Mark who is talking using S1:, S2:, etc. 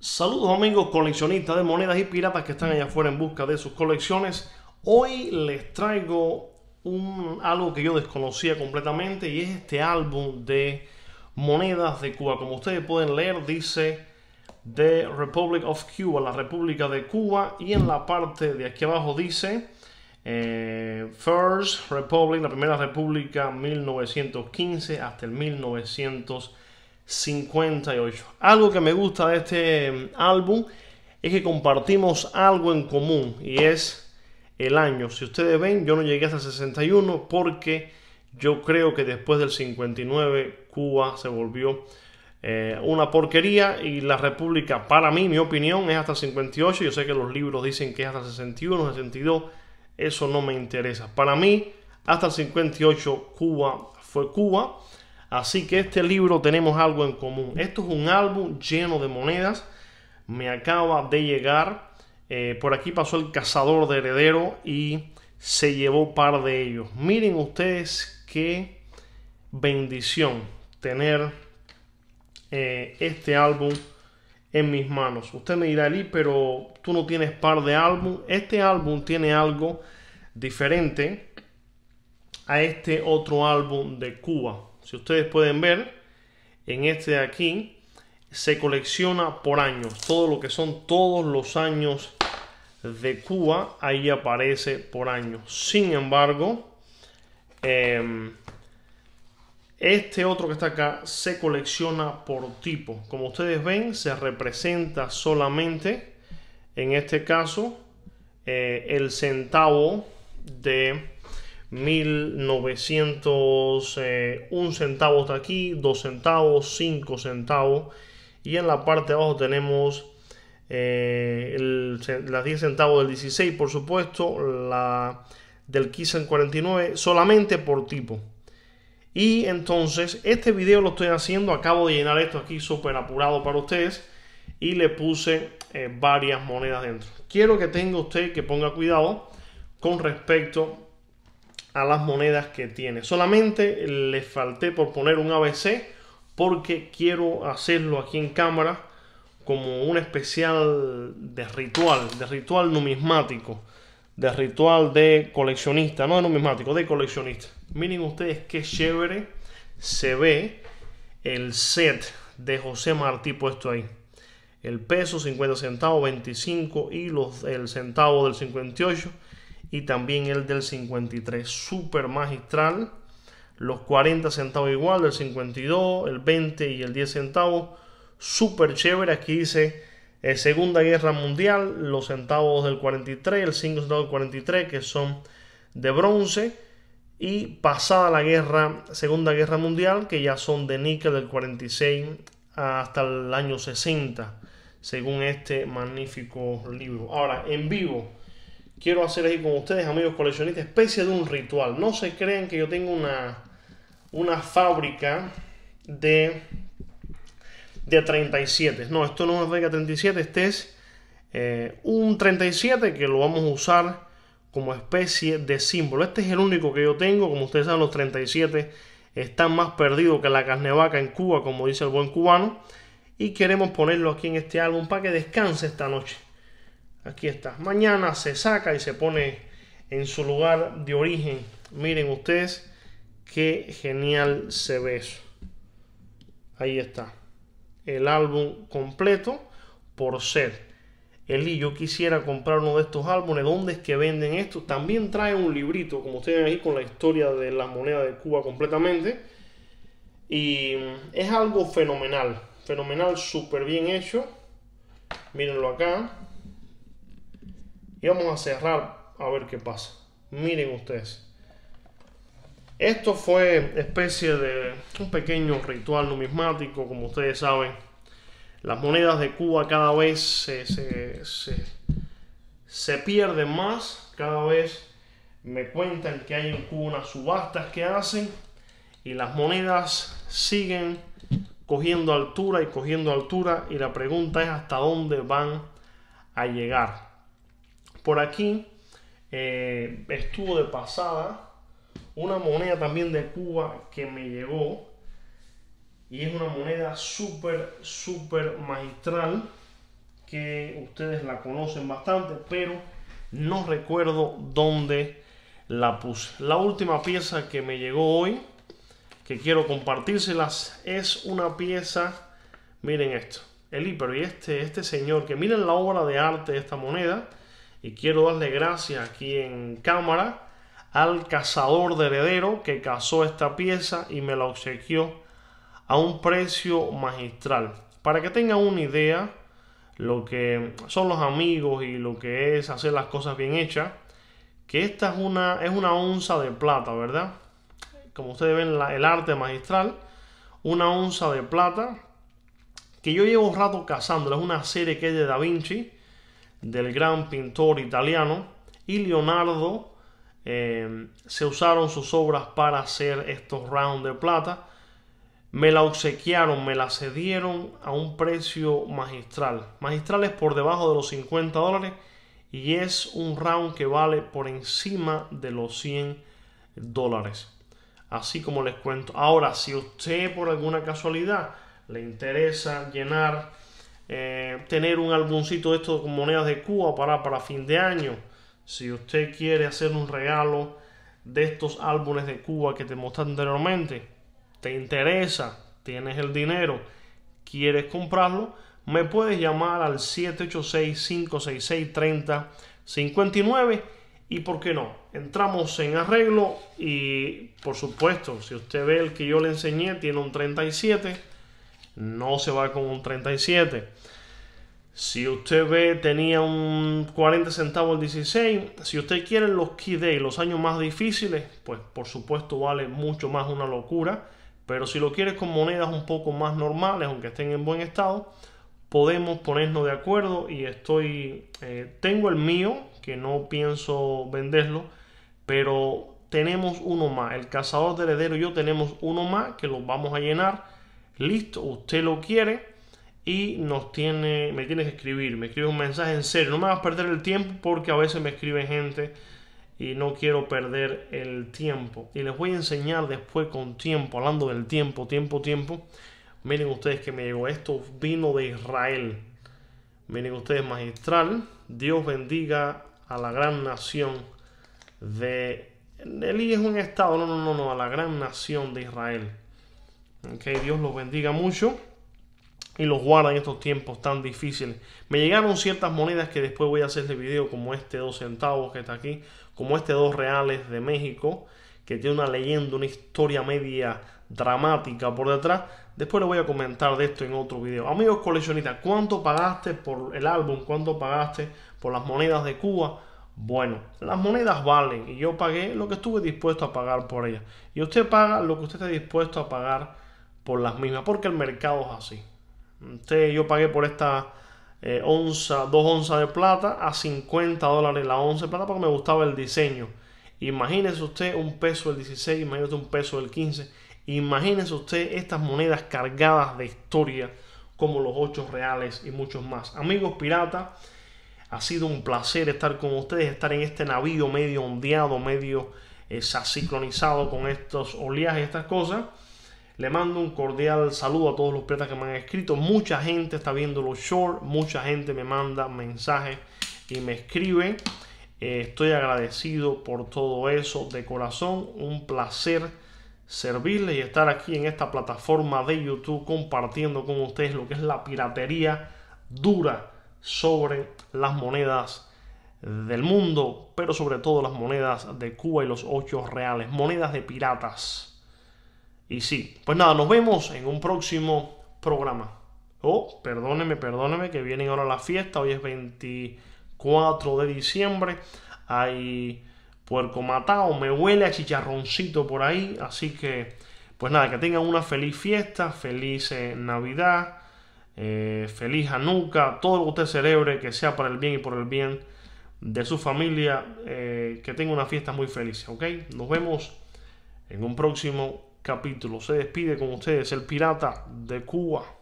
S1: Saludos amigos coleccionistas de monedas y piratas que están allá afuera en busca de sus colecciones. Hoy les traigo un, algo que yo desconocía completamente y es este álbum de monedas de Cuba. Como ustedes pueden leer dice The Republic of Cuba, la República de Cuba y en la parte de aquí abajo dice eh, First Republic, la primera república 1915 hasta el 1915. 58. Algo que me gusta de este em, álbum es que compartimos algo en común y es el año. Si ustedes ven, yo no llegué hasta el 61 porque yo creo que después del 59 Cuba se volvió eh, una porquería y la República, para mí, mi opinión, es hasta el 58. Yo sé que los libros dicen que es hasta el 61, 62. Eso no me interesa. Para mí, hasta el 58 Cuba fue Cuba. Así que este libro tenemos algo en común. Esto es un álbum lleno de monedas. Me acaba de llegar. Eh, por aquí pasó el cazador de heredero y se llevó par de ellos. Miren ustedes qué bendición tener eh, este álbum en mis manos. Usted me dirá, Eli, pero tú no tienes par de álbum. Este álbum tiene algo diferente a este otro álbum de Cuba. Si ustedes pueden ver, en este de aquí se colecciona por años. Todo lo que son todos los años de Cuba, ahí aparece por año. Sin embargo, em, este otro que está acá se colecciona por tipo. Como ustedes ven, se representa solamente, en este caso, eh, el centavo de 1901 eh, centavos de aquí, 2 centavos, 5 centavos. Y en la parte de abajo tenemos eh, las 10 centavos del 16, por supuesto, la del 15 49, solamente por tipo. Y entonces, este video lo estoy haciendo, acabo de llenar esto aquí súper apurado para ustedes y le puse eh, varias monedas dentro. Quiero que tenga usted que ponga cuidado con respecto a las monedas que tiene. Solamente le falté por poner un ABC porque quiero hacerlo aquí en cámara como un especial de ritual, de ritual numismático, de ritual de coleccionista, no de numismático, de coleccionista. Miren ustedes qué chévere se ve el set de José Martí puesto ahí. El peso, 50 centavos, 25 y los, el centavo del 58 y también el del 53 super magistral los 40 centavos igual del 52 el 20 y el 10 centavos super chévere aquí dice eh, segunda guerra mundial los centavos del 43 el 5 centavos del 43 que son de bronce y pasada la guerra segunda guerra mundial que ya son de níquel del 46 hasta el año 60 según este magnífico libro ahora en vivo quiero hacer ahí con ustedes, amigos coleccionistas, especie de un ritual. No se crean que yo tengo una, una fábrica de, de 37. No, esto no es una fábrica 37, este es eh, un 37 que lo vamos a usar como especie de símbolo. Este es el único que yo tengo, como ustedes saben, los 37 están más perdidos que la carne vaca en Cuba, como dice el buen cubano. Y queremos ponerlo aquí en este álbum para que descanse esta noche. Aquí está. Mañana se saca y se pone en su lugar de origen. Miren ustedes qué genial se ve eso. Ahí está. El álbum completo por ser. y yo quisiera comprar uno de estos álbumes. ¿Dónde es que venden esto? También trae un librito, como ustedes ven ahí, con la historia de la moneda de Cuba completamente. Y es algo fenomenal. Fenomenal, súper bien hecho. Mírenlo acá. Y vamos a cerrar a ver qué pasa. Miren ustedes. Esto fue especie de un pequeño ritual numismático, como ustedes saben. Las monedas de Cuba cada vez se, pierden más, cada vez me cuentan que hay en Cuba unas subastas que hacen y las monedas siguen cogiendo altura y cogiendo altura y la pregunta es hasta dónde van a llegar. Por aquí eh, estuvo de pasada una moneda también de Cuba que me llegó. Y es una moneda súper, súper magistral que ustedes la conocen bastante, pero no recuerdo dónde la puse. La última pieza que me llegó hoy, que quiero compartírselas, es una pieza, miren esto, el hiper y este, este señor, que miren la obra de arte de esta moneda, y quiero darle gracias aquí en cámara al cazador de heredero que cazó esta pieza y me la obsequió a un precio magistral. Para que tengan una idea lo que son los amigos y lo que es hacer las cosas bien hechas, que esta es una, es una onza de plata, ¿verdad? Como ustedes ven, el arte magistral, una onza de plata que yo llevo un rato cazando es una serie que es de Da Vinci del gran pintor italiano y Leonardo em, se usaron sus obras para hacer estos rounds de plata. Me la obsequiaron, me la cedieron a un precio magistral. Magistral es por debajo de los 50 dólares y es un round que vale por encima de los 100 dólares. Así como les cuento. Ahora, si usted por alguna casualidad le interesa llenar eh, tener un álbumcito de estos con monedas de Cuba para, para fin de año. Si usted quiere hacer un regalo de estos álbumes de Cuba que te mostré anteriormente, te interesa, tienes el dinero, quieres comprarlo, me puedes llamar al 786 566 59 y por qué no, entramos en arreglo y por supuesto, si usted ve el que yo le enseñé, tiene un 37 no se va con un 37. Si usted ve, tenía un 40 centavos el 16. Si usted quiere los key days, los años más difíciles, pues por supuesto vale mucho más una locura. Pero si lo quieres con monedas un poco más normales, aunque estén en buen estado, podemos ponernos de acuerdo. Y estoy, eh, tengo el mío, que no pienso venderlo, pero tenemos uno más. El cazador de heredero y yo tenemos uno más que lo vamos a llenar listo, usted lo quiere y nos tiene, me tienes que escribir, me escribe un mensaje en serio, no me vas a perder el tiempo porque a veces me escribe gente y no quiero perder el tiempo. Y les voy a enseñar después con tiempo, hablando del tiempo, tiempo, tiempo. Miren ustedes que me llegó esto, vino de Israel. Miren ustedes, magistral. Dios bendiga a la gran nación de... él es un estado, no, no, no, no, a la gran nación de Israel. Que Dios los bendiga mucho y los guarda en estos tiempos tan difíciles. Me llegaron ciertas monedas que después voy a hacer hacerle video, como este 2 centavos que está aquí, como este 2 reales de México, que tiene una leyenda, una historia media dramática por detrás. Después lo voy a comentar de esto en otro video. Amigos coleccionistas, ¿cuánto pagaste por el álbum? ¿Cuánto pagaste por las monedas de Cuba? Bueno, las monedas valen y yo pagué lo que estuve dispuesto a pagar por ellas. Y usted paga lo que usted esté dispuesto a pagar por las mismas, porque el mercado es así. usted yo pagué por esta eh, onza, dos onzas de plata a 50 dólares la onza de plata porque me gustaba el diseño. Imagínese usted un peso del 16, imagínese un peso del 15. Imagínese usted estas monedas cargadas de historia como los 8 reales y muchos más. Amigos piratas, ha sido un placer estar con ustedes, estar en este navío medio ondeado, medio eh, sincronizado con estos oleajes, estas cosas. Le mando un cordial saludo a todos los piratas que me han escrito. Mucha gente está viendo los shorts, mucha gente me manda mensajes y me escribe. Eh, estoy agradecido por todo eso de corazón. Un placer servirles y estar aquí en esta plataforma de YouTube compartiendo con ustedes lo que es la piratería dura sobre las monedas del mundo, pero sobre todo las monedas de Cuba y los ocho reales, monedas de piratas. Y sí, pues nada, nos vemos en un próximo programa. Oh, perdóneme, perdóneme, que viene ahora la fiesta. Hoy es 24 de diciembre. Hay puerco matado, me huele a chicharroncito por ahí. Así que, pues nada, que tengan una feliz fiesta, feliz eh, Navidad, feliz eh, feliz Hanukkah, todo lo que usted celebre, que sea para el bien y por el bien de su familia. Eh, que tenga una fiesta muy feliz, ¿ok? Nos vemos en un próximo capítulo. Se despide con ustedes el pirata de Cuba.